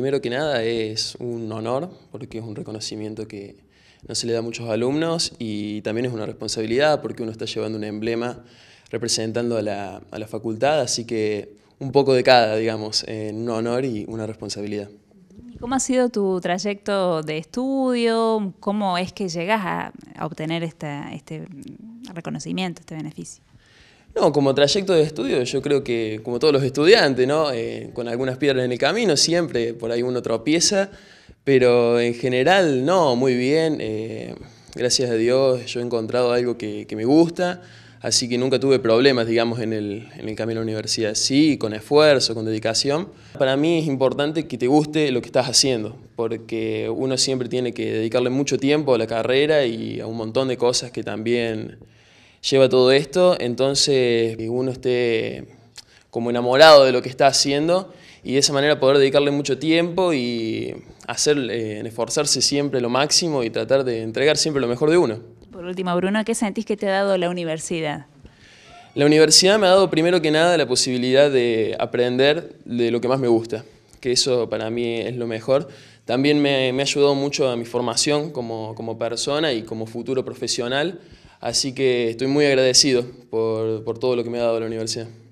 primero que nada es un honor, porque es un reconocimiento que no se le da a muchos alumnos y también es una responsabilidad porque uno está llevando un emblema representando a la, facultad, así que un poco de cada, digamos, en un honor y una responsabilidad. ¿Cómo ha sido tu trayecto de estudio? ¿Cómo es que llegas a, obtener este reconocimiento, este beneficio? No, como trayecto de estudio, yo creo que, como todos los estudiantes, eh, con algunas piedras en el camino, siempre por ahí uno tropieza, pero en general, no, muy bien. Eh, gracias a Dios, yo he encontrado algo que, me gusta, así que nunca tuve problemas, digamos, en el, en el camino a la universidad. Sí, con esfuerzo, con dedicación. Para mí es importante que te guste lo que estás haciendo, porque uno siempre tiene que dedicarle mucho tiempo a la carrera y a un montón de cosas que también lleva todo esto, entonces uno esté como enamorado de lo que está haciendo y de esa manera poder dedicarle mucho tiempo y hacer, eh, esforzarse siempre lo máximo y tratar de entregar siempre lo mejor de uno. Por último, Bruno, ¿qué sentís que te ha dado la universidad? La universidad me ha dado primero que nada la posibilidad de aprender de lo que más me gusta, que eso para mí es lo mejor. También me, me ha ayudado mucho a mi formación como persona y como futuro profesional, Así que estoy muy agradecido por, por todo lo que me ha dado la universidad.